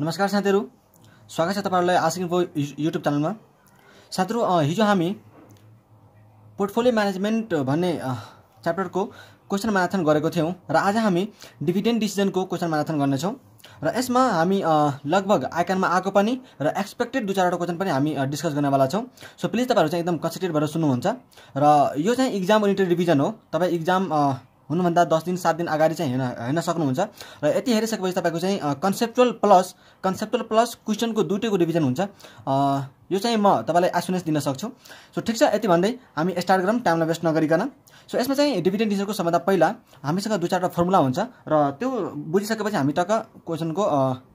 नमस्कार साथीहरू स्वागत छ तपाईँहरूलाई आसिङको युट्युब च्यानलमा साथीहरू हिजो हामी पोर्टफोलियो म्यानेजमेन्ट भन्ने च्याप्टरको क्वेसन म्याराथन गरेको थियौँ र आज हामी डिभिडेन्ट डिसिजनको क्वेसन म्याराथन गर्नेछौँ र यसमा हामी लगभग आइकनमा आएको पनि र एक्सपेक्टेड दुई चारवटा क्वेसन पनि हामी डिस्कस गर्नेवाला छौँ सो प्लिज तपाईँहरू चाहिँ एकदम कन्सन्ट्रेट भएर सुन्नुहुन्छ र यो चाहिँ इक्जाम ओरिएन्टेड रिभिजन हो तपाईँ इक्जाम हुनुभन्दा दस दिन सात दिन अगाडि चाहिँ हेर्न हेर्न सक्नुहुन्छ र यति हेरिसकेपछि तपाईँको चाहिँ कन्सेप्चुअल प्लस कन्सेप्चुअल प्लस क्वेसनको दुइटैको रिभिजन हुन्छ यो चाहिँ म तपाईँलाई एसुरेन्स दिन सक्छु सो ठिक छ यति भन्दै हामी स्टार्ट गरौँ टाइमलाई वेस्ट नगरिकन सो यसमा चाहिँ डिभिडेन्ट डिजनको सबभन्दा पहिला हामीसँग दुई चारवटा फर्मुला हुन्छ र त्यो बुझिसकेपछि हामी टक्क क्वेसनको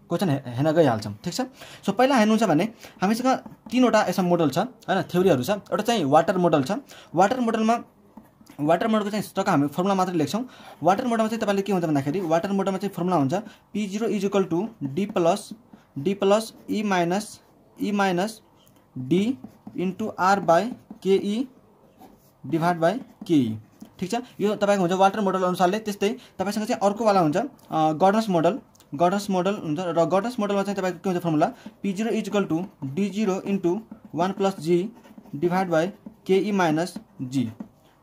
क्वेसन हेर्न गइहाल्छौँ ठिक छ सो पहिला हेर्नुहुन्छ भने हामीसँग तिनवटा यसमा मोडल छ होइन थ्योरीहरू छ एउटा चाहिँ वाटर मोडल छ वाटर मोडलमा वाटर मोडको चाहिँ टक्क हामी फर्मुला मात्रै लेख्छौँ वाटर मोडमा चाहिँ तपाईँले के हुन्छ भन्दाखेरि वाटर मोडमा चाहिँ फर्मुला हुन्छ P zero equal to D plus D plus E minus E minus D into R by K E divide by K E ठिक छ यो तपाईँको हुन्छ वाटर मोडल अनुसारले त्यस्तै तपाईँसँग चाहिँ अर्कोवाला हुन्छ गर्डन्स मोडल गर्डन्स मोडल हुन्छ र गर्डन्स मोडलमा चाहिँ तपाईँको के हुन्छ formula P zero equal to D zero into one plus G divide by केई minus G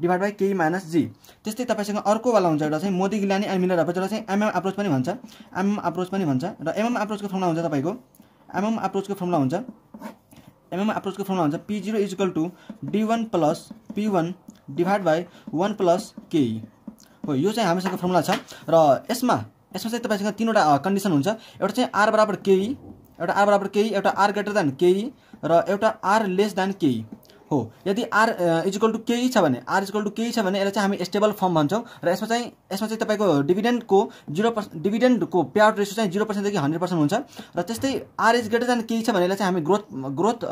divide by K E minus G त्यस्तै तपाईँसँग अर्कोवाला हुन्छ एउटा चाहिँ Modigliani and Miller approach चाहिँ एमएम अप्रोच पनि भन्छ एमएम अप्रोच पनि भन्छ र एमएम अप्रोचको फर्मुला हुन्छ तपाईँको एमएम अप्रोचको फर्मुला हुन्छ एमएम अप्रोचको फर्मुला हुन्छ P zero equal to D one plus P one divide by one plus K E हो यो चाहिँ हामीसँग फर्मुला छ र यसमा यसमा चाहिँ तपाईँसँग तिनवटा कन्डिसन हुन्छ एउटा चाहिँ आर बराबर केई एउटा आर बराबर केही एउटा आर ग्रेटर देन केही र एउटा आर लेस देन केही हो यदि आर इजिकल टु केही छ भने आर इजिकल टु केही छ भने यसलाई चाहिँ हामी स्टेबल फर्म भन्छौँ र यसमा चाहिँ यसमा चाहिँ तपाईँको डिभिडेन्डको जिरो पर्सेन्ट डिभिडेन्डको पेआउट रेसियो चाहिँ जिरो पर्सेन्टदेखि हन्ड्रेड पर्सेन्ट हुन्छ र त्यस्तै आर इज ग्रेटर देन केही छ भने यसलाई चाहिँ हामी ग्रोथ ग्रोथ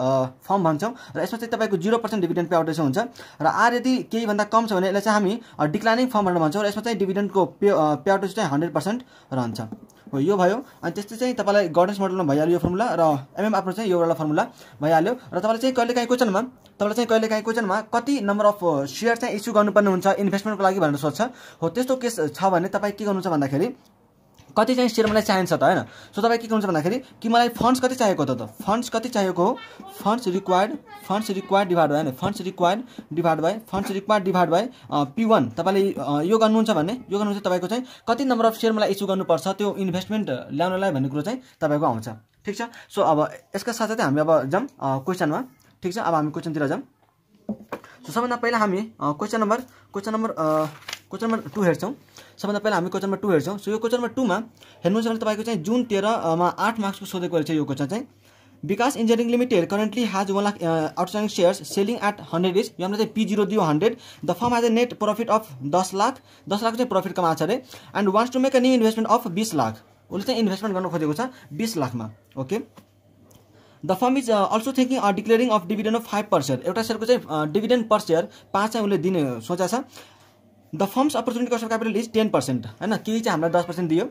फर्म भन्छौँ र यसमा चाहिँ तपाईँको zero percent dividend payout ratio हुन्छ र आर यदि केहीभन्दा e कम छ भने यसलाई चाहिँ हामी डिक्लाइनिङ फर्म भनेर भन्छौँ र यसमा चाहिँ डिभिडेन्डको पे पेआउट चाहिँ हन्ड्रेड पर्सेन्ट रहन्छ हो यो भयो अनि त्यस्तै चाहिँ तपाईँलाई गणेश मोडलमा भइहाल्यो यो फर्मुला र एमएम आफ्नो चाहिँ यो एउटा फर्मुला भइहाल्यो र तपाईँलाई चाहिँ कहिले काहीँ क्वेसनमा तपाईँलाई चाहिँ कहिले काहीँ क्वेसनमा कति नम्बर अफ सेयर चाहिँ इस्यु गर्नुपर्ने हुन्छ इन्भेस्टमेन्टको लागि भनेर सोध्छ हो त्यस्तो केस छ भने तपाईँ के गर्नुहुन्छ भन्दाखेरि कति चाहिँ सेयर मलाई चाहिन्छ त होइन सो तपाईँ के गर्नुहुन्छ भन्दाखेरि कि मलाई फन्ड्स कति चाहिएको त फन्ड्स कति चाहिएको हो funds required funds required divide भयो होइन funds required divide by funds required divide by P one तपाईँले यो गर्नुहुन्छ भने यो गर्नुहुन्छ तपाईँको चाहिँ कति नम्बर अफ सेयर मलाई इस्यु गर्नुपर्छ त्यो इन्भेस्टमेन्ट ल्याउनलाई भन्ने कुरो चाहिँ तपाईँको आउँछ ठिक छ सो अब यसका साथसाथै हामी अब जाउँ क्वेसनमा ठिक छ अब हामी क्वेसनतिर जाउँ सो सबभन्दा पहिला हामी question number question number question number two हेर्छौँ सबभन्दा पहिला हामी क्वेसन नम्बर टू हेर्छौँ सो यो क्वेसन नम्बर टूमा हेर्नुहोस् भने तपाईँको चाहिँ जुन तेह्रमा आठ मार्क्सको सोधेको रहेछ यो क्वेसन चाहिँ Vikas engineering limited currently has one lakh outstanding shares selling at hundred is यहाँ चाहिँ पी जिरो दियो hundred the firm has a net profit of दस लाख दस लाख चाहिँ प्रफिट कमाएको छ अरे and wants to make a new investment of बिस लाख उसले चाहिँ इन्भेस्टमेन्ट गर्नु खोजेको छ बिस लाखमा okay the firm is also thinking declaring of dividend of five per एउटा सेयरको चाहिँ डिभिडेन्ड पर सेयर पाँच चाहिँ उसले दिने सोचा छ the firms opportunity cost of capital is ten percent होइन केही चाहिँ हामीलाई दस पर्सेन्ट दियो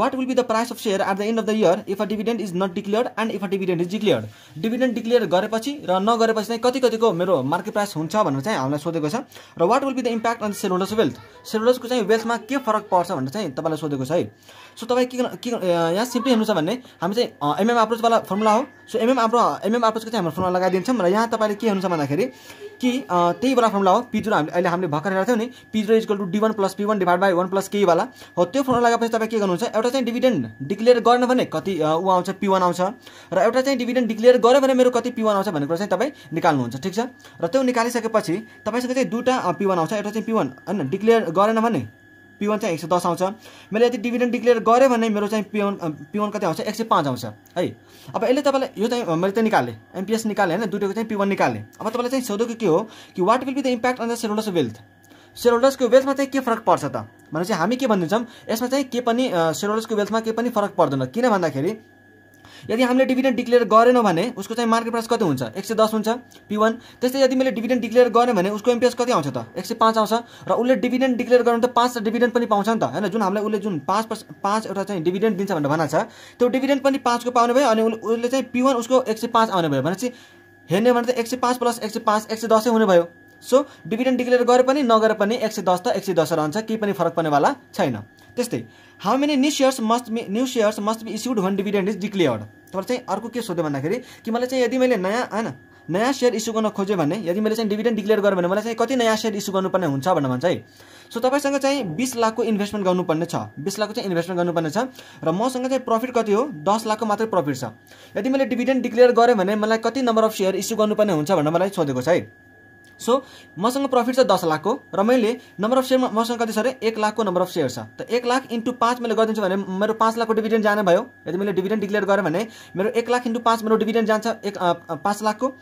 what will be the price of share at the end of the year if a dividend is not declare and if a dividend is declare dividend declare गरेपछि र नगरेपछि चाहिँ कति कतिको मेरो मार्केट प्राइस हुन्छ भनेर चाहिँ हामीलाई सोधेको छ र what will be the impact on share holders wealth share होल्डर्सको चाहिँ वेल्थमा के फरक पर्छ भनेर चाहिँ तपाईँलाई सोधेको छ है सो तपाईँ के के यहाँ सिम्पली हेर्नु छ भने हामी चाहिँ एमएम अप्रोचवाला फर्मुला हो सो एमएम अप्रो एमएम अप्रोचको चाहिँ हाम्रो फर्मुला लगाइदिन्छौँ र यहाँ तपाईँले के हेर्नु छ भन्दाखेरि कि त्यही बेला फर्मुला हो पिजुरो हामीले अहिले हामीले भर्खर हेरेको थियौँ नि P zero is equal to D one plus P one divide by one plus केवाला वाला हो त्यो फर्मुला लगाएपछि तपाईँ के गर्नुहुन्छ एउटा चाहिँ डिभिडेन्ड डिक्लेयर गर्ने भने कति ऊ आउँछ पी वान आउँछ र एउटा चाहिँ डिभिडेन्ड डिक्लेयर गरे भने मेरो कति पी वान आउँछ भन्ने कुरा चाहिँ तपाईँ निकाल्नुहुन्छ ठिक छ र त्यो निकालिसकेपछि तपाईँसँग चाहिँ दुईवटा पी वान आउँछ एउटा चाहिँ पी वान होइन डिक्लेयर गरेन भने पी वान चाहिँ एक सय दस आउँछ मैले यदि डिभिडेन्ड डिक्लेयर गरेँ भने मेरो चाहिँ पी वान कति आउँछ एक सय पाँच आउँछ है अब यसले तपाईँलाई यो चाहिँ मैले चाहिँ निकालेँ एमपिएस निकालेँ होइन दुइटाको चाहिँ पी वान निकालेँ अब तपाईँलाई चाहिँ सोधो के हो कि what will be the impact on the shareholders wealth share होल्डर्सको वेल्थमा चाहिँ के फरक पर्छ त भनेपछि हामी के भनिदिन्छौँ यसमा चाहिँ के पनि सेयर होल्डर्सको वेल्थमा के पनि फरक पर्दैन किन भन्दाखेरि यदि हामीले डिभिडेन्ड डिक्लेयर गरेन भने उसको चाहिँ मार्केट प्राइस कति हुन्छ एक सय दस हुन्छ पी वान त्यस्तै यदि मैले डिभिडेन्ड डिक्लेयर गरेँ भने उसको एमपिएस कति आउँछ त एक सय पाँच आउँछ र उसले डिभिडेन्ड डिक्लेयर गर्नु त पाँच डिभिडेन्ड पनि पाउँछ नि त होइन जुन हामीलाई उसले जुन पाँच पर्स पाँच एउटा चाहिँ डिभिडेन्ड दिन्छ भनेर भना छ त्यो डिभिडेन्ड पनि पाँचको पाउने भयो अनि उसले चाहिँ पी वान उसको एक सय पाँच आउने भयो भनेपछि हेर्ने भने त एक सय पाँच प्लस एक सय पाँच एक सय दसै हुने भयो सो डिभिडेन्ड डिक्लेयर गरे पनि नगरे पनि एक सय दस त एक सय दस रहन्छ केही पनि फरक पर्नेवाला छैन त्यस्तै how many new shares must be new shares must be issued when dividend is declared तर चाहिँ अर्को के सोध्यो भन्दाखेरि कि मलाई चाहिँ यदि मैले नयाँ होइन नयाँ सेयर इस्यु गर्न खोजेँ भने यदि मैले चाहिँ डिभिडेन्ड डिक्लेयर गरेँ भने मलाई चाहिँ कति नयाँ सेयर इस्यु गर्नुपर्ने हुन्छ भनेर भन्छ है सो तपाईँसँग चाहिँ बिस लाखको इन्भेस्टमेन्ट गर्नुपर्ने छ बिस लाखको चाहिँ इन्भेस्टमेन्ट गर्नुपर्ने छ र मसँग चाहिँ प्रफिट कति हो दस लाखको मात्रै प्रफिट छ यदि मैले डिभिडेन्ड डिक्लेयर गरेँ भने मलाई कति नम्बर अफ सेयर इस्यु गर्नुपर्ने हुन्छ भनेर मलाई सोधेको छ है सो मसँग प्रफिट छ दस लाखको र मैले नम्बर अफ सेयर मसँग कति छ अरे एक लाखको नम्बर अफ सेयर छ त एक लाख इन्टु पाँच मैले गरिदिन्छु भने मेरो पाँच लाखको डिभिडेन्ड जाने भयो यदि मैले डिभिडेन्ड डिक्लेयर गरेँ भने मेरो एक लाख इन्टु पाँच मेरो डिभिडेन्ड जान्छ एक पाँच लाखको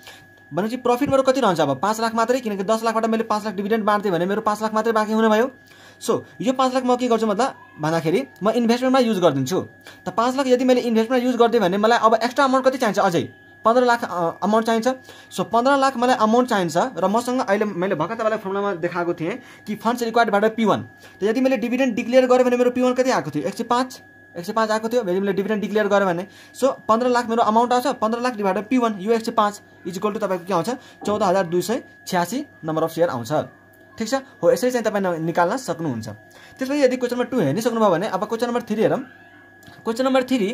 भनेपछि प्रफिट मेरो कति रहन्छ अब पाँच लाख मात्रै किनकि दस लाखबाट मैले पाँच लाख डिभिडेन्ड बाँड्थेँ भने मेरो पाँच लाख मात्रै बाँकी हुने भयो सो यो पाँच लाख म के गर्छु मतलब भन्दाखेरि म इन्भेस्टमेन्टमा युज गरिदिन्छु त पाँच लाख यदि मैले इन्भेस्टमेन्टमा युज गरिदिएँ भने मलाई अब एक्स्ट्रा अमाउन्ट कति चाहिन्छ अझै पन्ध्र लाख अमाउन्ट चाहिन्छ सो पन्ध्र लाख मलाई अमाउन्ट चाहिन्छ र मसँग अहिले मैले भर्खर तपाईँलाई फर्मुलामा देखाएको थिएँ कि फन्ड्स रिक्वायर्डबाट पी वान त यदि मैले डिभिडेन्ड डिक्लेयर गरेँ भने मेरो पी वान कति आएको थियो एक सय पाँच एक सय पाँच आएको थियो यदि मैले डिभिडेन्ड डिक्लेयर गरेँ भने सो पन्ध्र लाख मेरो अमाउन्ट आउँछ पन्ध्र लाख डिभाइड पी वान यो एक सय पाँच इक्वल टु तपाईँको के आउँछ चौध हजार दुई सय छ्यासी नम्बर अफ सेयर आउँछ ठिक छ हो यसरी चाहिँ तपाईँ निकाल्न सक्नुहुन्छ त्यसपछि यदि क्वेसन नम्बर टू सक्नुभयो भने अब क्वेसन नम्बर थ्री हेरौँ क्वेसन नम्बर थ्री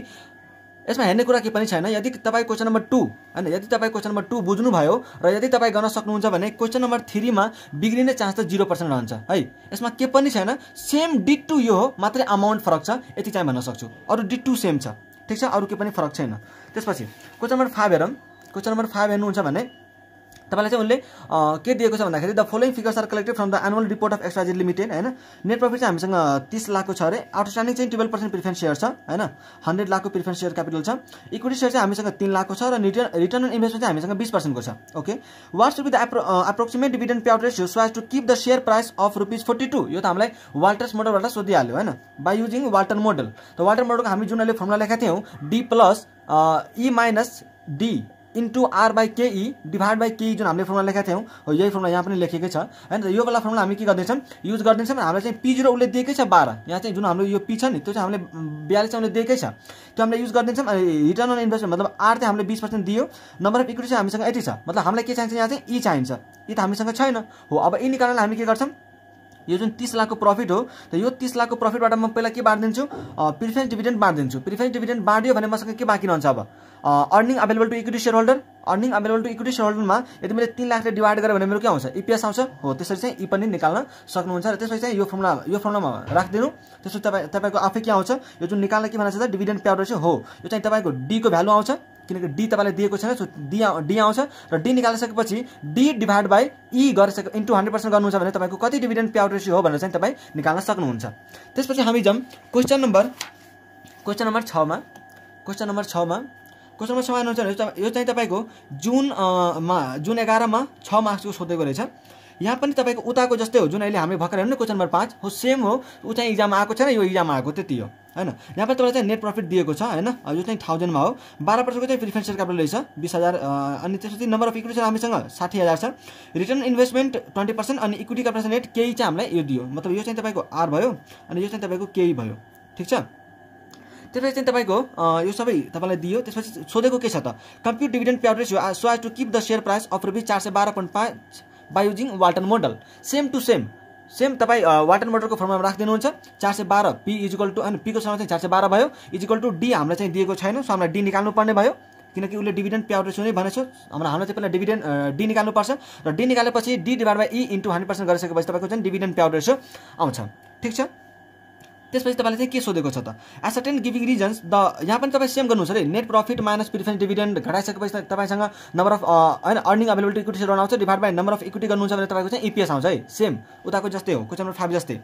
यसमा हेर्ने कुरा के पनि छैन यदि तपाईँ क्वेसन नम्बर टू होइन यदि तपाईँ क्वेसन नम्बर टू बुझ्नुभयो र यदि तपाईँ गर्न सक्नुहुन्छ भने क्वेसन नम्बर थ्रीमा बिग्रिने चान्स त जिरो पर्सेन्ट रहन्छ है यसमा के पनि छैन सेम डिट टू यो हो मात्रै अमाउन्ट फरक छ यति चाहिँ भन्न सक्छु अरू डिट टू सेम छ ठिक छ अरू के पनि फरक छैन त्यसपछि क्वेसन नम्बर फाइभ हेरौँ क्वेसन नम्बर फाइभ हेर्नुहुन्छ भने तपाईँलाई चाहिँ उसले के दिएको छ भन्दाखेरि the following figures are collected from the annual report of XYZ limited होइन नेट प्रफिट चाहिँ हामीसँग तिस लाखको छ अरे आउटस्ट्यान्डिङ चाहिँ टुवेल्भ पर्सेन्ट प्रिफरेन्स सेयर छ होइन हन्ड्रेड लाखको प्रिफरेन्स सेयर क्यापिटल छ इक्विटी सेयर चाहिँ हामीसँग तिन लाखको छ र रिटर्न रिटर्न अन इन्भेस्टमेन्ट चाहिँ हामीसँग बिस पर्सेन्टको छ okay what's with the appro approximate dividend payout ratio so as to keep the share price of rupees forty two यो त हामीलाई वाल्टर्स मोडलबाट सोधिहाल्यो होइन बाई युजिङ वाल्टर मोडल त वाल्टर मोडलको हामी जुन अहिले फर्मुला लेखाएको थियौँ D plus E minus D into R by K E divide by K E जुन हामीले फर्मुला लेखेका थियौँ हो यही फर्मुला यहाँ पनि लेखेकै छ होइन यो वाला फर्मुला हामी के गर्दैछौँ युज गर्दैछौँ हामीलाई चाहिँ पी जिरो उसले दिएकै छ बाह्र यहाँ चाहिँ जुन हाम्रो यो पी छ नि त्यो चाहिँ हामीले बयालिस चाहिँ उसले दिएकै छ त्यो हामीले युज गरिदिन्छौँ रिटर्न अन इन्भेस्टमेन्ट मतलब आर चाहिँ हामीले बिस पर्सेन्ट दियो नम्बर अफ इक्विटी चाहिँ हामीसँग यति छ मतलब हामीलाई के चाहिन्छ यहाँ चाहिँ ई e चाहिन्छ यी e त हामीसँग छैन हो अब यी e निकाल्नलाई हामी के गर्छौँ यो जुन तिस लाखको प्रफिट हो त यो तिस लाखको प्रफिटबाट म पहिला के बाँडिदिन्छु प्रिफरेन्स डिभिडेन्ट बाँडिदिन्छु प्रिफरेन्स डिभिडेन्ट बाँडियो भने मसँग के बाँकी रहन्छ अब earning available to equity share holder earning available to equity share होल्डरमा यदि मैले तिन लाखले डिभाइड गरेँ भने मेरो के आउँछ इपिएस आउँछ हो त्यसरी चाहिँ इ e पनि निकाल्न सक्नुहुन्छ र त्यसपछि चाहिँ यो फर्मुला यो फर्मुलामा राखिदिनु त्यसपछि तपाईँ तपाईँको आफै के आउँछ यो जुन निकाल्न के भन्छ त डिभिडेन्ट प्याउ चाहिँ हो यो चाहिँ तपाईँको डीको भ्यालु आउँछ किनकि डी तपाईँलाई दिएको छैन सो डी डी आउँछ र डी निकालिसकेपछि डी डिभाइड बाई ई गरिसके इन्टु हन्ड्रेड पर्सेन्ट गर्नुहुन्छ भने तपाईँको कति डिभिडेन्ड पे आउट रेसियो हो भनेर चाहिँ तपाईँ निकाल्न सक्नुहुन्छ त्यसपछि हामी जाउँ क्वेसन नम्बर क्वेसन नम्बर छमा क्वेसन नम्बर छमा क्वेसन नम्बर छमा भने यो चाहिँ तपाईँको जुनमा जुन एघारमा छ मार्क्सको सोधेको रहेछ यहाँ पनि तपाईँको उताको जस्तै हो जुन अहिले हामी भर्खर हेर्नु क्वेसन नम्बर पाँच हो सेम हो उ चाहिँ इक्जाम आएको छैन यो इक्जाम आएको त्यति हो होइन यहाँ पनि तपाईँलाई चाहिँ नेट प्रफिट दिएको छ होइन यो चाहिँ थाउजन्डमा हो बाह्र पर्सेन्टको चाहिँ प्रिफरेन्सियल क्यापिटल रहेछ बिस हजार अनि त्यसपछि नम्बर अफ इक्विटी छ हामीसँग साठी हजार छ रिटर्न इन्भेस्टमेन्ट ट्वेन्टी पर्सेन्ट अनि इक्विटी क्यापिटल रेट केही चाहिँ हामीलाई यो दियो मतलब यो चाहिँ तपाईँको आर भयो अनि यो चाहिँ तपाईँको केही भयो ठिक छ त्यसपछि चाहिँ तपाईँको यो सबै तपाईँलाई दियो त्यसपछि सोधेको के छ त कम्प्युट डिभिडेन्ट प्याउट यो so as to keep the share price of rupees चार सय बाह्र पोइन्ट पाँच by using water model same to same same तपाईँ वाटर मोडलको फर्ममा राखिदिनुहुन्छ चार सय बाह्र पी इजिकल टु अनि पीको समय चाहिँ चार सय बाह्र भयो इजिकल टु डी हामीलाई चाहिँ दिएको छैन सो हामीलाई डी निकाल्नु पर्ने भयो किनकि उसले डिभिडेन्ड पेआउट रेसियो नै भनेको छ हाम्रो हामीलाई चाहिँ पहिला डिभिडेन्ड डी निकाल्नुपर्छ र डी निकालेपछि D divide by E into hundred percent गरिसकेपछि तपाईँको चाहिँ डिभिडेन्ड पेआउट रेसियो आउँछ ठिक छ त्यसपछि तपाईँले चाहिँ के सोधेको छ त एसर्टेन गिभिङ रिजन्स द यहाँ पनि तपाईँ सेम गर्नुहुन्छ अरे net profit minus preference dividend घटाइसकेपछि तपाईँसँग नम्बर अफ होइन अर्निङ एभेलेबिलिटी इक्विटी रन आउँछ divide by number of equity गर्नुहुन्छ भने तपाईँको चाहिँ इपिएस आउँछ है सेम उताको जस्तै हो क्वेसन नम्बर फाइभ जस्तै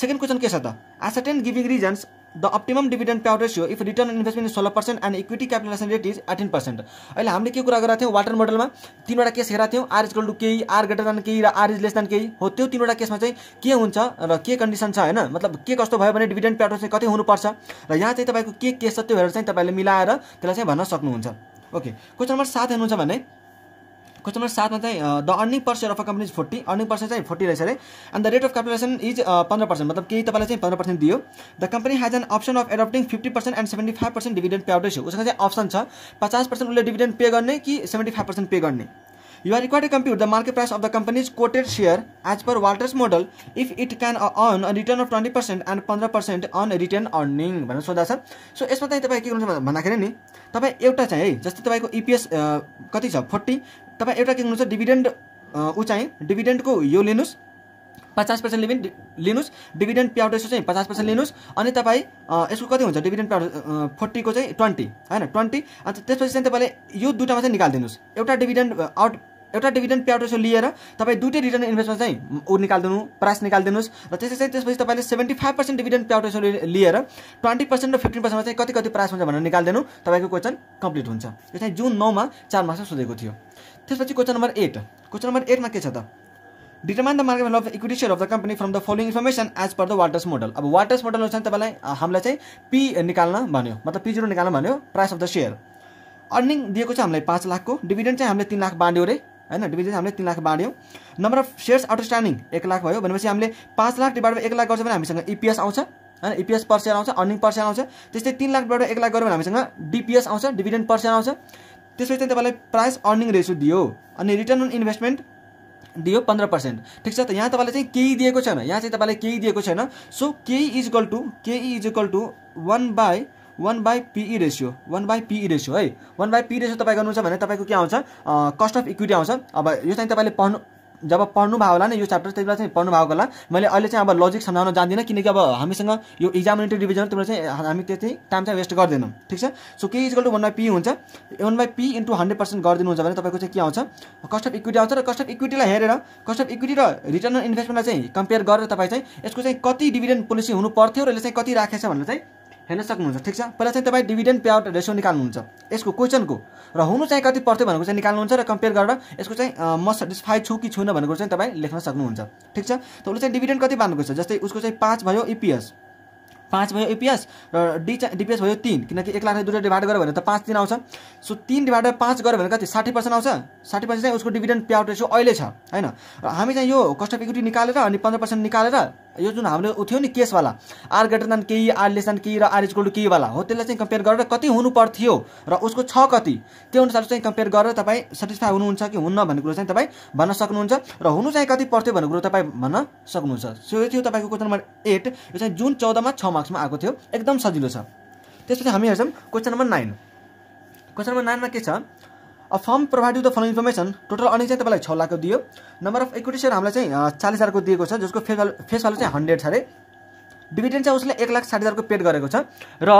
सेकेन्ड क्वेसन के छ त ascertain giving reasons the optimum dividend payout ratio if return investment is सोह्र percent and equity capitalisation rate is eighteen percent अहिले हामीले के कुरा गरेका थियौँ वाटर मोडलमा तिनवटा केस हेरेका थियौँ R equal to K E R greater than केही र आर इज लेस देन केही हो त्यो तिनवटा केसमा चाहिँ के हुन्छ र के कन्डिसन छ होइन मतलब के कस्तो भयो भने डिभिडेन्ड प्याउट चाहिँ कति हुनुपर्छ र यहाँ चाहिँ तपाईँको के केस छ त्यो हेरेर चाहिँ तपाईँले मिलाएर त्यसलाई चाहिँ भन्न सक्नुहुन्छ ओके क्वेसन नम्बर सात हेर्नुहुन्छ भने क्वेसन नम्बर सातमा चाहिँ the earning percent of a company is forty earning percent चाहिँ फोर्टी रहेछ अरे and the rate of capitalisation is पन्ध्र पर्सेन्ट मतलब केही तपाईँलाई चाहिँ पन्ध्र पर्सेन्ट दियो the company has an option of adopting fifty percent and seventy five percent dividend pay आउटै छ उसको चाहिँ अप्सन छ पचास पर्सेन्ट उसले डिभिडेन्ड पे गर्ने कि सेभेन्टी फाइभ पर्सेन्ट पे गर्ने you are require compute the market price of the company's quoted share as per Walter's model if it can earn return of twenty percent and पन्ध्र percent on return earning भनेर सोधा छ so यसमा चाहिँ तपाईँ के गर्नुहुन्छ भन्दाखेरि नि तपाईँ एउटा चाहिँ है जस्तै तपाईँको इपिएस e कति छ फोर्टी तपाईँ एउटा के गर्नुहुन्छ डिभिडेन्ड ऊ चाहिँ डिभिडेन्डको यो लिनुहोस् पचास पर्सेन्ट लिमिट लिनुहोस् डिभिडेन्ड प्याउट रेसो चाहिँ पचास पर्सेन्ट लिनुहोस् अनि तपाईँ यसको कति हुन्छ डिभिडेन्ड प्याउट फोर्टीको चाहिँ ट्वेन्टी होइन ट्वेन्टी अन्त त्यसपछि चाहिँ तपाईँले यो दुइटामा चाहिँ निकालिदिनुहोस् एउटा डिभिडेन्ड आउट एउटा डिभिडेन्ड प्याउट रेसो लिएर तपाईँ दुइटै रिटर्न इन्भेस्टमा चाहिँ ऊ निकालिदिनु प्राइस निकालिदिनुहोस् र त्यसै चाहिँ त्यसपछि तपाईँले seventy five percent dividend payout ratio लिएर ट्वेन्टी पर्सेन्ट र फिफ्टिन पर्सेन्टमा चाहिँ कति कति प्राइस हुन्छ भनेर निकालिदिनु तपाईँको क्वेसन कम्प्लिट हुन्छ यो चाहिँ जुन नौमा चार मासमा सोधेको थियो त्यसपछि question number eight question number एटमा के छ त determine the market of equity share of the company from the following information as per the waters model अब वाटर्स मोडल अनुसार तपाईँलाई हामीलाई चाहिँ पी निकाल्न भन्यो मतलब पी जिरो निकाल्न भन्यो price of the share earning दिएको छ हामीलाई पाँच लाखको डिभिडेन्ड चाहिँ हामीले तिन लाख बाँड्यो रे होइन डिभिडेन्ड हामीले तिन लाख बाँड्यौँ नम्बर अफ सेयर्स आउटस्ट्यान्डिङ एक लाख भयो भनेपछि हामीले पाँच लाख डिभाइड बाई एक लाख गर्छ भने हामीसँग इपिएस e आउँछ होइन इपिएस e पर आउँछ अर्निङ पर आउँछ त्यस्तै तिन लाख डिभाइड एक लाख गऱ्यो भने हामीसँग डिपिएस आउँछ डिभिडेन्ड पर आउँछ त्यसपछि चाहिँ तपाईँलाई प्राइस अर्निङ रेसियो दियो अनि रिटर्न अन इन्भेस्टमेन्ट दियो पन्ध्र पर्सेन्ट ठिक छ त यहाँ तपाईँलाई चाहिँ केही दिएको छैन यहाँ चाहिँ तपाईँलाई केही दिएको छैन so K E is equal to K E is equal to one by one by PE ratio one by PE ratio है वान बाई पी रेसियो तपाईँ गर्नुहुन्छ भने तपाईँको के आउँछ कस्ट अफ इक्विटी आउँछ अब यो चाहिँ तपाईँले पढ्नु जब पढ्नु भएको होला नि यो च्याप्टर त्यति बेला चाहिँ पढ्नु भएको होला मैले अहिले चाहिँ अब लजिक सम्झाउन जान्दिनँ किनकि अब हामीसँग यो इक्जामिनेटिभ डिभिजन त्यो चाहिँ हामी त्यति टाइम चाहिँ वेस्ट गर्दैनौँ ठिक छ so K E equal to one by P हुन्छ one by P into hundred percent गरिदिनुहुन्छ भने तपाईँको चाहिँ के आउँछ कस्ट अफ इक्विटी आउँछ र कस्ट अफ इक्विटीलाई हेरेर कस्ट अफ इक्विटी र रिटर्न अन इन्भेस्टमेन्टलाई चाहिँ कम्पेयर गरेर तपाईँ चाहिँ यसको चाहिँ कति डिभिडेन्ड पोलिसी हुनु पर्थ्यो र यसले चाहिँ कति राखेछ भनेर चाहिँ हेर्न सक्नुहुन्छ ठिक छ पहिला चाहिँ तपाईँ डिभिडेन्ड पे आउट रेसियो निकाल्नुहुन्छ यसको क्वेसनको र हुनु चाहिँ कति पर्थ्यो भनेको चाहिँ निकाल्नुहुन्छ र कम्पेयर गरेर यसको चाहिँ म सेटिस्फाई छु कि छुइनँ भनेको चाहिँ तपाईँ लेख्न सक्नुहुन्छ ठिक छ त उसले चाहिँ डिभिडेन्ड कति बाँध्नुको छ जस्तै उसको चाहिँ पाँच भयो इपिएस पाँच भयो इपिएस र डी चाहिँ डिपिएस भयो तिन किनकि एक लाख दुईवटा डिभाइड गऱ्यो भने त पाँच तिन आउँछ सो तिन डिभाइड पाँच गऱ्यो भने कति साठी पर्सेन्ट आउँछ साठी पर्सेन्ट चाहिँ उसको डिभिडेन्ड पे आउट रेसियो अहिले छ होइन र हामी चाहिँ यो कस्ट अफ इक्विटी निकालेर अनि पन्ध्र पर्सेन्ट निकालेर यो जुन हाम्रो उ थियो नि केसवाला r greater than k r less than केही र आर के केहीवाला हो त्यसलाई चाहिँ कम्पेयर गरेर कति हुनु पर्थ्यो र उसको छ कति त्यो अनुसार चाहिँ कम्पेयर गरेर तपाईँ सेटिस्फाई हुनुहुन्छ कि हुन्न भन्ने कुरो चाहिँ तपाईँ भन्न सक्नुहुन्छ र हुनु चाहिँ कति पर्थ्यो भन्ने कुरो तपाईँ भन्न सक्नुहुन्छ सो यो थियो तपाईँको क्वेसन नम्बर एट यो चाहिँ जुन चौधमा छ मार्क्समा आएको थियो एकदम सजिलो छ त्यसपछि हामी हेर्छौँ question number nine question number नाइनमा के छ a firm provide the follow information total earning चाहिँ तपाईँलाई छ लाखको दियो नम्बर अफ इक्विटी सेयर हामीलाई चाहिँ चालिस हजारको दिएको छ जसको फेस भ्यालु फेस भ्यालु चाहिँ हन्ड्रेड छ अरे डिभिडेन्ड चाहिँ उसले एक लाख साठी हजारको पेड गरेको छ र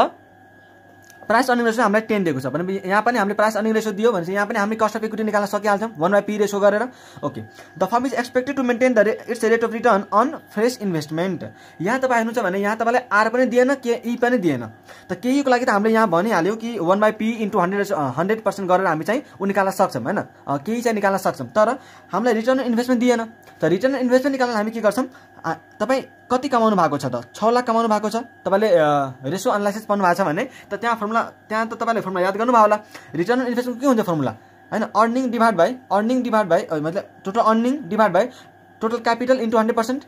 प्राइस अर्निङ रेसो हामीलाई टेन दिएको छ भने यहाँ पनि हामीले प्राइस अर्निङ रेसो दियो भने चाहिँ यहाँ पनि हामी कस्ट अफ इक्विटी निकाल्न सकिहाल्छौँ वान बाई पी रेसो गरेर okay the firm is expected to maintain the its rate of return on fresh investment यहाँ तपाईँ हेर्नुहुन्छ भने यहाँ तपाईँलाई आर पनि दिएन के ई e पनि दिएन त केहीको e लागि त हामीले यहाँ भनिहाल्यो कि one by P into hundred hundred percent गरेर हामी चाहिँ ऊ निकाल्न सक्छौँ होइन केही e चाहिँ निकाल्न सक्छौँ तर हामीलाई रिटर्न इन्भेस्टमेन्ट दिएन त रिटर्न इन्भेस्टमेन्ट निकाल्न हामी के गर्छौँ तपाईँ कति कमाउनु भएको छ त छ लाख कमाउनु भएको छ तपाईँले रेसो एनालाइसिस पाउनु भएको छ भने त त्यहाँ फर्मुला त्यहाँ त तपाईँले फर्मुला याद गर्नुभयो होला रिटर्न इन्भेस्टको इन्भेस्टमेन्ट के हुन्छ फर्मुला होइन earning divide by earning divide by मतलब total earning divide by total capital into hundred percent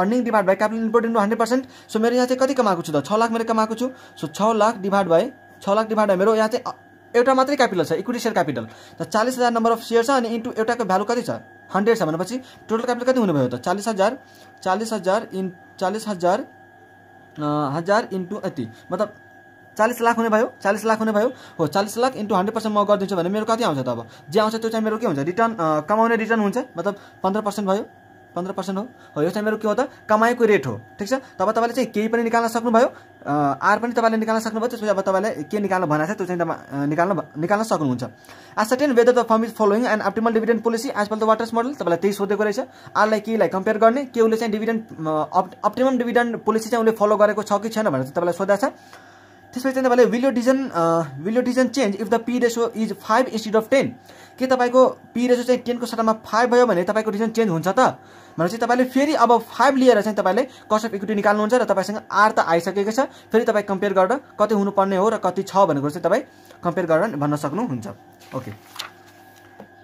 earning divide by capital import into hundred percent so मेरो यहाँ चाहिँ कति कमाएको छु त छ लाख मैले कमाएको छु सो छ लाख डिभाइड बाई छ लाख डिभाइड बाई मेरो यहाँ चाहिँ एउटा मात्रै क्यापिटल छ इक्विटी सेयर क्यापिटल त चालिस हजार नम्बर अफ सेयर छ अनि इन्टु एउटाको भ्यालु कति छ हन्ड्रेड छ भनेपछि टोटल क्यापिटल कति हुनुभयो त चालिस हजार चालिस हजार इन् चालिस हजार हजार इन्टु यति मतलब चालिस लाख हुने भयो चालिस लाख हुने भयो हो चालिस लाख इन्टु हन्ड्रेड पर्सेन्ट म गरिदिन्छु भने मेरो कति आउँछ त अब जे आउँछ त्यो चाहिँ मेरो के हुन्छ रिटर्न कमाउने रिटर्न हुन्छ मतलब पन्ध्र पर्सेन्ट भयो पन्ध्र पर्सेन्ट हो यो चाहिँ मेरो के हो त कमाएको रेट हो ठिक छ तब तपाईँले चाहिँ केही पनि निकाल्न सक्नुभयो आर पनि तपाईँले निकाल्न सक्नुभयो त्यसपछि अब तपाईँलाई के निकाल्नु भनेको छ त्यो चाहिँ तपाईँ निकाल्न निकाल्न सक्नुहुन्छ ascertain whether the firm is following and optimal dividend policy as per the waters model तपाईँलाई त्यही सोधेको रहेछ आरलाई केलाई कम्पेयर गर्ने के उसले चाहिँ डिभिडेन्ड अप्टिमम डिभिडेन्ड पोलिसी चाहिँ उसले फलो गरेको छ कि छैन भनेर चाहिँ तपाईँलाई सोधा छ त्यसपछि चाहिँ तपाईँले will your decision will your decision change if the P ratio is five instead of ten के तपाईँको पी रेजो चाहिँ टेनको सट्टामा फाइभ भयो भने तपाईँको रिजन चेन्ज हुन्छ त भनेपछि तपाईँले फेरि अब फाइभ लिएर चाहिँ तपाईँले कस्ट अफ इक्विटी निकाल्नुहुन्छ र तपाईँसँग आर त आइसकेको छ फेरि तपाईँ कम्पेयर गरेर कति हुनुपर्ने हो र कति छ भनेको कुरो चाहिँ तपाईँ कम्पेयर गरेर भन्न सक्नुहुन्छ okay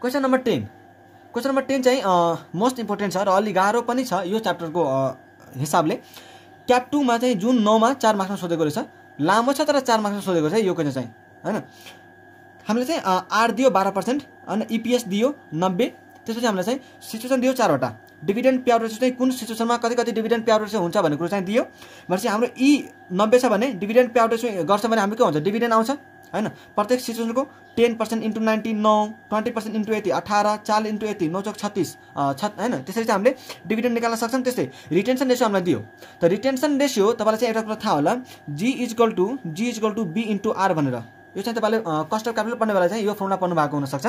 question number ten question number ten चाहिँ मोस्ट इम्पोर्टेन्ट छ र अलि गाह्रो पनि छ यो च्याप्टरको हिसाबले ट्याप टूमा चाहिँ जुन नौमा चार मार्क्समा सोधेको रहेछ लामो छ तर चार मार्क्समा सोधेको छ यो क्वेसन चाहिँ होइन हामीले चाहिँ आर दियो बाह्र पर्सेन्ट अनि इपिएस e दियो नब्बे त्यसपछि हामीलाई चाहिँ सिचुएसन दियो चारवटा डिभिडेन्ड प्याउ रेसियो चाहिँ कुन सिचुएसनमा कति कति डिभिडेन्ड प्याउ रेसियो हुन्छ भन्ने कुरो चाहिँ दियो भनेपछि हाम्रो ई e नब्बे छ भने डिभिडेन्ड प्याउ रेसियो गर्छ भने हाम्रो के हुन्छ डिभिडेन्ड आउँछ होइन प्रत्येक सिचुएसनको टेन पर्सेन्ट इन्टु नाइन्टी नौ ट्वेन्टी पर्सेन्ट इन्टु यति अठार चार इन्टु यति नौ चौक छत्तिस छ होइन त्यसरी चाहिँ हामीले डिभिडेन्ड निकाल्न सक्छौँ त्यस्तै रिटेन्सन रेसियो हामीलाई दियो त रिटेन्सन रेसियो तपाईँलाई चाहिँ एउटा कुरा थाहा होला g is equal to g is equal to b into r भनेर यो चाहिँ तपाईँले कस्टर क्यापिटल पढ्ने बेला चाहिँ यो फर्मुला पढ्नु भएको हुनसक्छ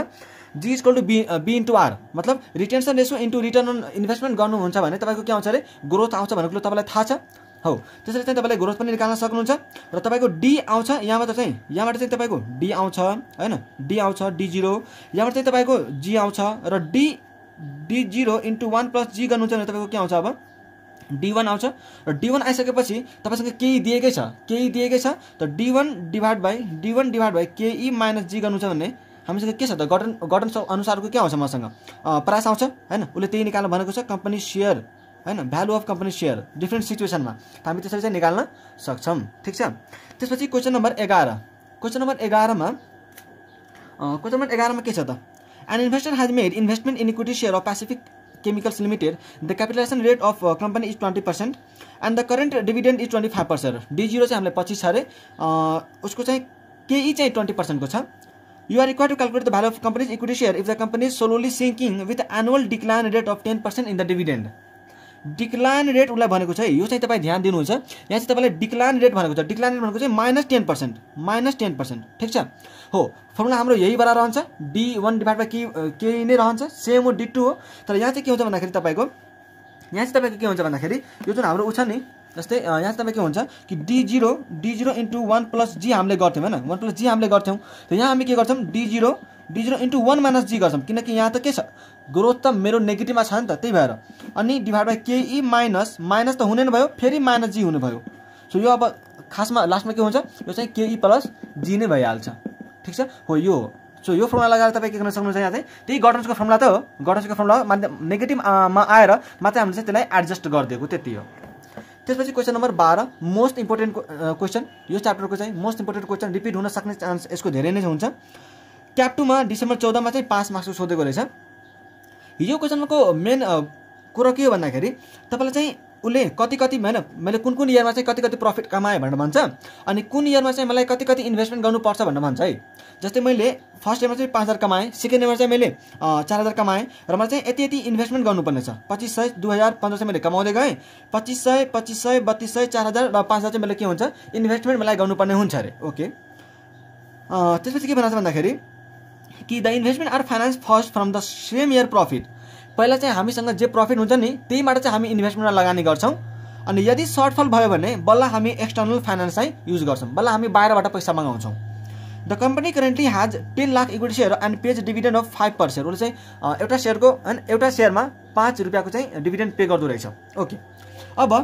g is equal to b b into r मतलब retention ratio into return on investment गर्नुहुन्छ भने तपाईँको के आउँछ अरे ग्रोथ आउँछ भनेको कुरो तपाईँलाई थाहा छ हो त्यसरी चाहिँ तपाईँले ग्रोथ पनि निकाल्न सक्नुहुन्छ र तपाईँको डी आउँछ यहाँबाट चाहिँ यहाँबाट चाहिँ तपाईँको डी आउँछ होइन डी आउँछ डी जिरो यहाँबाट चाहिँ तपाईँको जी आउँछ र D D zero into one plus g गर्नुहुन्छ भने तपाईँको के आउँछ अब डी आउँछ र डी वान आइसकेपछि तपाईँसँग केही दिएकै छ केही दिएकै छ त D one divide by D one divide by केई माइनस जी गर्नु छ भने हामीसँग के छ त गटन गटन अनुसारको के आउँछ मसँग प्राइस आउँछ होइन उसले त्यही निकाल्नु भनेको छ कम्पनी सेयर होइन value of company share different सिचुएसनमा हामी त्यसरी चाहिँ निकाल्न सक्छौँ ठिक छ त्यसपछि क्वेसन नम्बर एघार क्वेसन नम्बर एघारमा क्वेसन नम्बर एघारमा के छ त an investor has made investment in equity share of Pacific Chemicals the capitalisation rate of company is twenty percent and the current dividend is twenty five percent D zero चाहिँ हामीलाई पच्चिस छ अरे uh, उसको चाहिँ केही चाहिँ ट्वेन्टी पर्सेन्टको छ you are require to calculate the value of company's equity share if the company solely sinking with annual decline rate of ten percent in the dividend decline rate उसलाई भनेको छ है यो चाहिँ तपाईँ ध्यान दिनुहुन्छ यहाँ चाहिँ तपाईँले डिक्लाइन रेट भनेको छ डिक्लाइन रेट भनेको चाहिँ minus ten percent minus ten percent ठिक छ हो फर्मुला हाम्रो यहीबाट रहन्छ डी वान डिभाइड बाई के केही नै रहन्छ सेम हो डी टू हो तर यहाँ चाहिँ के हुन्छ भन्दाखेरि तपाईँको यहाँ चाहिँ तपाईँको के हुन्छ भन्दाखेरि यो जुन हाम्रो ऊ छ नि जस्तै यहाँ चाहिँ तपाईँ के हुन्छ कि D zero D zero into one plus g हामीले गर्थ्यौँ होइन वान प्लस जी हामीले गर्थ्यौँ त यहाँ हामी के गर्छौँ D zero D zero into one minus g गर्छौँ किनकि यहाँ त के छ ग्रोथ त मेरो नेगेटिभमा छ नि त त्यही भएर अनि डिभाइड बाई केई माइनस माइनस त हुने नै भयो फेरि माइनस जी हुनुभयो सो यो अब खासमा लास्टमा के हुन्छ यो चाहिँ केई प्लस जी नै भइहाल्छ ठिक छ हो यो सो यो फर्मुला लगाएर तपाईँ के गर्न सक्नुहुन्छ यहाँ चाहिँ त्यही गटन्सको फर्मुला त हो गटन्सको फर्मुला माथि नेगेटिभमा आएर मात्रै हामीले चाहिँ त्यसलाई एडजस्ट गरिदिएको त्यति हो त्यसपछि क्वेसन नम्बर बाह्र मोस्ट इम्पोर्टेन्ट क्वेसन यो च्याप्टरको चाहिँ मोस्ट इम्पोर्टेन्ट क्वेसन रिपिट हुन सक्ने चान्स यसको धेरै नै हुन्छ ट्याप टूमा डिसेम्बर चौधमा चाहिँ पास मार्क्सको सोधेको रहेछ यो क्वेसनको मेन कुरो के हो भन्दाखेरि तपाईँलाई चाहिँ उसले कति कति होइन मैले कुन कुन इयरमा चाहिँ कति कति प्रफिट कमाएँ भनेर भन्छ अनि कुन इयरमा चाहिँ मलाई कति कति इन्भेस्टमेन्ट गर्नुपर्छ भनेर भन्छ है जस्तै मैले फर्स्ट इयरमा चाहिँ पाँच हजार कमाएँ सेकेन्ड इयरमा चाहिँ मैले चार हजार कमाएँ र मलाई चाहिँ यति यति इन्भेस्टमेन्ट गर्नुपर्नेछ पच्चिस सय दुई हजार पन्ध्र सय मैले कमाउँदै गएँ पच्चिस सय पच्चिस सय बत्तिस सय चार हजार र पाँच हजार चाहिँ मैले के हुन्छ इन्भेस्टमेन्ट मलाई गर्नुपर्ने हुन्छ अरे ओके त्यसपछि के भन्छ भन्दाखेरि कि the investment are finance first from the same year profit पहिला चाहिँ हामीसँग जे प्रफिट हुन्छ नि त्यहीबाट चाहिँ हामी इन्भेस्टमेन्टमा लगानी गर्छौँ अनि यदि सर्टफल भयो भने बल्ल हामी एक्सटर्नल फाइनेन्स चाहिँ युज गर्छौँ बल्ल हामी बाहिरबाट पैसा मगाउँछौँ the company currently has ten lakh equity share and pays dividend of five per उसले चाहिँ एउटा सेयरको एन्ड एउटा सेयरमा पाँच रुपियाँको चाहिँ डिभिडेन्ड पे गर्दो रहेछ ओके अब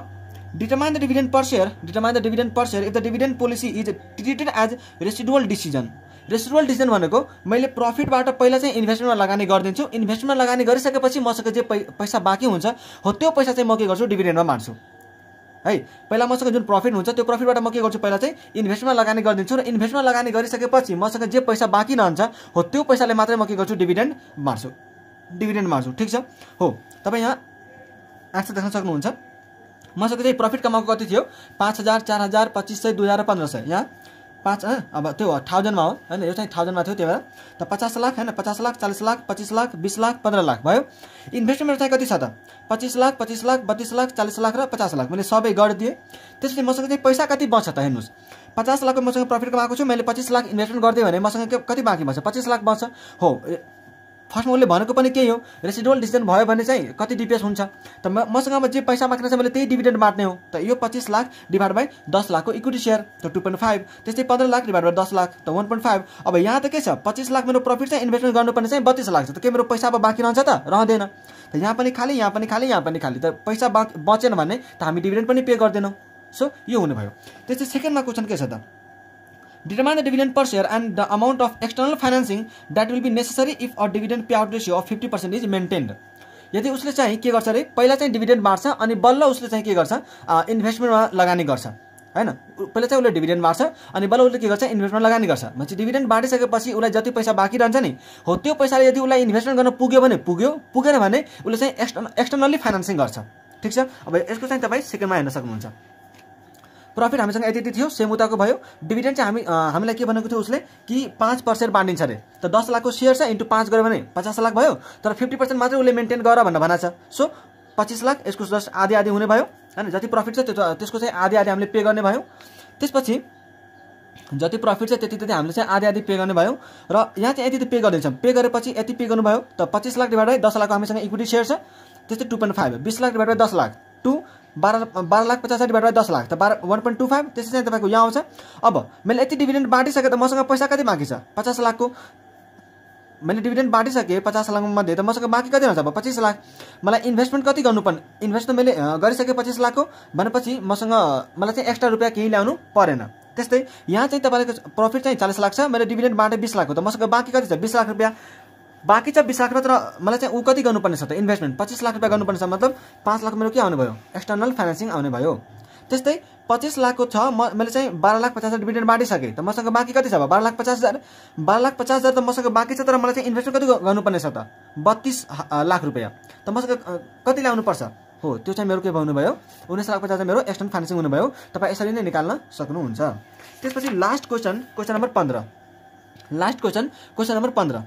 determine the dividend per share determine the dividend per share if the dividend policy is treated as residual decision residual decision भनेको मैले प्रफिटबाट पहिला चाहिँ इन्भेस्टमेन्टमा लगानी गरिदिन्छु इन्भेस्टमेन्ट लगानी गरिसकेपछि मसँग जे पैसा बाँकी हुन्छ हो त्यो पैसा चाहिँ म के गर्छु डिभिडेन्डमा मार्छु है पहिला मसँग जुन प्रफिट हुन्छ त्यो प्रफिटबाट म के गर्छु पहिला चाहिँ इन्भेस्टमेन्ट लगानी गरिदिन्छु र इन्भेस्टमेन्ट लगानी गरिसकेपछि मसँग जे पैसा बाँकी रहन्छ हो त्यो पैसाले मात्रै म के गर्छु डिभिडेन्ड मार्छु डिभिडेन्ड मार्छु ठिक छ हो तपाईँ यहाँ आन्सर देख्न सक्नुहुन्छ मसँग चाहिँ प्रफिट कमाएको कति थियो पाँच हजार चार हजार पच्चिस सय दुई हजार पन्ध्र सय यहाँ पाँच अब त्यो थाउजन्डमा हो होइन यो चाहिँ थाउजन्डमा थियो त्यही भएर त पचास लाख होइन पचास लाख चालिस लाख पच्चिस लाख बिस लाख पन्ध्र लाख भयो इन्भेस्टमेन्ट चाहिँ कति छ त पच्चिस लाख पच्चिस लाख बत्तिस लाख चालिस लाख र पचास लाख मैले सबै गरिदिएँ त्यसपछि मसँग चाहिँ पैसा कति बच्छ त हेर्नुहोस् पचास लाखको मसँग प्रफिट कमाएको छु मैले पच्चिस लाख इन्भेस्टमेन्ट गरिदिएँ भने मसँग कति बाँकी बस्छ पच्चिस लाख बस्छ हो फर्स्टमा उसले भनेको पनि केही हो रेसिडुअल डिसिजन भयो भने चाहिँ कति डिपिएस हुन्छ त म मसँग जे पैसा माग्ने छ मैले त्यही डिभिडेन्ड बाँड्ने हो त यो पच्चिस लाख डिभाइड बाई दस लाखको इक्विटी सेयर त टु पोइन्ट फाइभ त्यस्तै पन्ध्र लाख डिभाइड बाई दस लाख त वान पोइन्ट फाइभ अब यहाँ त के छ पच्चिस लाख मेरो प्रफिट चाहिँ इन्भेस्टमेन्ट गर्नुपर्ने चाहिँ बत्तिस लाख छ त के मेरो पैसा अब बाँकी रहन्छ त रहँदैन त यहाँ पनि खालि यहाँ पनि खालि यहाँ पनि खालि त पैसा बाँक बचेन भने त हामी डिभिडेन्ड पनि पे गर्दैनौँ सो यो हुनुभयो त्यस्तै सेकेन्डमा क्वेसन के छ त Determine the dividend per share and the amount of external financing that will be necessary if a dividend payout ratio of 50% is maintained. यदि उसले चाहिँ के गर्छ अरे पहिला चाहिँ डिभिडेन्ड बाँड्छ अनि बल्ल उसले चाहिँ के गर्छ इन्भेस्टमेन्टमा लगानी गर्छ होइन पहिला चाहिँ उसले डिभिडेन्ड बाँड्छ अनि बल्ल उसले के गर्छ इन्भेस्टमेन्ट लगानी गर्छ भनेपछि डिभिडेन्ड बाँडिसकेपछि उसलाई जति पैसा बाँकी रहन्छ नि हो त्यो पैसाले यदि उसलाई इन्भेस्टमेन्ट गर्न पुग्यो भने पुग्यो पुगेन भने उसले चाहिँ एक्सटर्नल एक्सटर्नल्ली फाइनेन्सिङ गर्छ ठिक छ अब यसको चाहिँ तपाईँ सेकेन्डमा हेर्न सक्नुहुन्छ प्रफिट हामीसँग यति यति थियो सेम उताको भयो डिभिडेन्ड चाहिँ हामी हामीलाई के भनेको थियो उसले कि पाँच पर्सेन्ट बाँडिन्छ अरे त दस लाखको सेयर छ इन्टु पाँच गऱ्यो भने पचास लाख भयो तर फिफ्टी पर्सेन्ट मात्रै उसले मेन्टेन गर भनेर भना छ सो पच्चिस लाख यसको जस्ट आधी आधी हुने भयो होइन जति प्रफिट छ त्यो त्यसको चाहिँ आधी आधी हामीले पे गर्ने भयौँ त्यसपछि जति प्रफिट छ त्यति त्यति हामीले चाहिँ आधी आधी पे गर्ने भयो र यहाँ चाहिँ यति पे गरिदिन्छौँ पे गरेपछि यति पे गर्नुभयो त पच्चिस लाख डिभाइड बाई दस लाखको हामीसँग इक्विटी सेयर छ त्यस्तै टु पोइन्ट फाइभ बिस लाख डिभाइड बाई दस लाख टू बाह्र बाह्र लाख पचास बाई दस लाख त बाह्र वान पोइन्ट टू फाइभ त्यसै चाहिँ तपाईँको यहाँ आउँछ अब मैले यति डिभिडेन्ड बाँटिसकेँ त मसँग पैसा कति बाँकी छ पचास लाखको मैले डिभिडेन्ड बाँटिसकेँ पचास लाख मध्ये त मसँग बाँकी कति हुन्छ अब पच्चिस लाख मलाई इन्भेस्टमेन्ट कति गर्नुपर्ने इन्भेस्ट त मैले गरिसकेँ पच्चिस लाखको भनेपछि मसँग मलाई चाहिँ एक्स्ट्रा रुपियाँ केही ल्याउनु परेन त्यस्तै यहाँ चाहिँ तपाईँको प्रफिट चाहिँ चालिस लाख छ मैले डिभिडेन्ड बाँटेँ बिस लाखको त मसँग बाँकी कति छ बिस लाख रुपियाँ बाँकी छ बिस लाख रुपियाँ तर मलाई चाहिँ ऊ कति गर्नुपर्ने छ त इन्भेस्टमेन्ट पच्चिस लाख रुपियाँ गर्नुपर्ने छ मतलब पाँच लाख मेरो के आउने भयो एक्सटर्नल फाइनेन्सिङ आउने भयो त्यस्तै पच्चिस लाखको छ म मैले चाहिँ बाह्र लाख पचास हजार डिभिडेन्ड बाँडिसकेँ त मसँग बाँकी कति छ अब बाह्र लाख पचास हजार बाह्र लाख पचास हजार त मसँग बाँकी छ तर मलाई चाहिँ इन्भेस्टमेन्ट कति गर्नुपर्ने छ त बत्तिस लाख रुपियाँ त मसँग कति ल्याउनुपर्छ हो त्यो चाहिँ मेरो के भन्नुभयो उन्नाइस लाख पचास मेरो एक्सटर्नल फाइनेन्सिङ हुनुभयो तपाईँ यसरी नै निकाल्न सक्नुहुन्छ त्यसपछि लास्ट क्वेसन क्वेसन नम्बर पन्ध्र लास्ट क्वेसन क्वेसन नम्बर पन्ध्र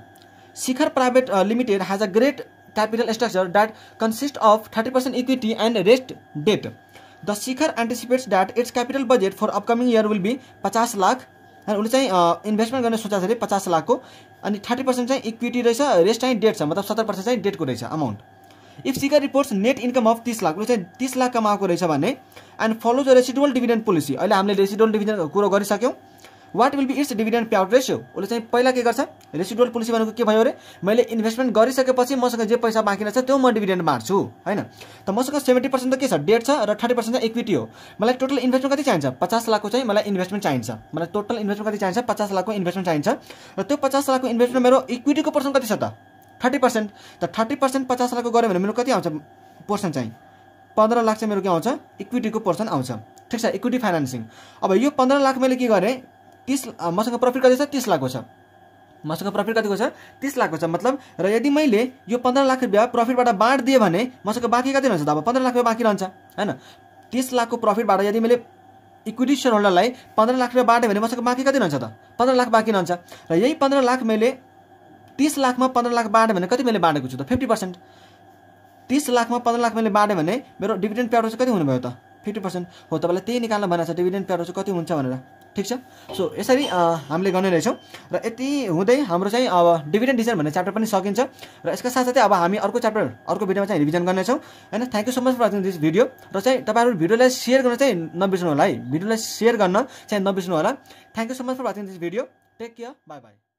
Shikhar private limited has a great capital structure that consist of thirty percent equity and rest debt the Shikhar anticipates that its capital budget for upcoming year will be पचास लाख अनि उसले चाहिँ investment uh, गर्ने सोचेको छ पचास लाखको अनि थर्टी पर्सेन्ट चाहिँ इक्विटी रहेछ रेस्ट चाहिँ डेट छ मतलब सत्तर पर्सेन्ट चाहिँ डेटको रहेछ amount if Shikhar reports net income of तिस लाख उसले चाहिँ तिस लाख कमाएको रहेछ भने and follow the residual dividend policy अहिले हामीले रेसिडुअल डिभिडेन्ट कुरो गरिसक्यौँ what will be its dividend payout ratio उसले चाहिँ पहिला के गर्छ रेसिडुअल पोलिसी भनेको के भयो अरे मैले इन्भेस्टमेन्ट गरिसकेपछि मसँग जे पैसा बाँकी रहेछ त्यो म डिभिडेन्ड मार्छु होइन त मसँग सेभेन्टी पर्सेन्ट त के छ डेट छ र थर्टी पर्सेन्ट इक्विटी हो मलाई टोटल इन्भेस्टमेन्ट कति चाहिन्छ पचास लाखको चाहिँ मलाई इन्भेस्टमेन्ट चाहिन्छ मलाई टोटल इन्भेस्टमेन्ट कति चाहिन्छ पचास लाखको इन्भेस्टमेन्ट चाहिन्छ र त्यो पचास लाखको इन्भेस्टमेन्ट मेरो इक्विटीको पर्सेन्ट कति छ त थर्टी पर्सेन्ट त थर्टी पर्सेन्ट पचास लाखको गऱ्यो भने मेरो कति आउँछ पोर्सन चाहिँ पन्ध्र लाख चाहिँ मेरो के आउँछ इक्विटीको पोर्सन आउँछ ठिक छ इक्विटी फाइनेन्सिङ अब यो पन्ध्र लाख मैले के गरेँ तिस मसँग प्रफिट कति छ तिस लाखको छ मसँग प्रफिट कतिको छ तिस लाखको छ मतलब र यदि मैले यो पन्ध्र लाख रुपियाँ प्रफिटबाट बाँड दिएँ भने मसँग बाँकी कति रहन्छ त अब पन्ध्र लाख रुपियाँ बाँकी रहन्छ होइन तिस लाखको प्रफिटबाट यदि मैले इक्विटी सेयर होल्डरलाई पन्ध्र लाख रुपियाँ बाँडेँ भने मसँग बाँकी कति रहन्छ त पन्ध्र लाख बाँकी रहन्छ र यही पन्ध्र लाख मैले तिस लाखमा पन्ध्र लाख बाँडेँ भने कति मैले बाँडेको छु त फिफ्टी पर्सेन्ट तिस लाखमा पन्ध्र लाख मैले बाँडेँ भने मेरो डिभिडेन्ड प्यारो चाहिँ कति हुनुभयो त फिफ्टी पर्सेन्ट हो तपाईँलाई त्यही निकाल्न भनेको छ डिभिडेन्ड प्यारो चाहिँ कति हुन्छ भनेर ठिक छ सो यसरी हामीले गर्ने रहेछौँ र यति हुँदै हाम्रो चाहिँ अब डिभिडेन्ड डिजाइन भन्ने च्याप्टर पनि सकिन्छ र यसका साथसाथै अब हामी अर्को च्याप्टर अर्को भिडियोमा चाहिँ रिभिजन गर्नेछौँ होइन thank you so much for watching this video र चाहिँ तपाईँहरू भिडियोलाई सेयर गर्न चाहिँ नबिर्सनु होला है भिडियोलाई सेयर गर्न चाहिँ नबिर्सनु होला thank you so much for watching this video take care bye by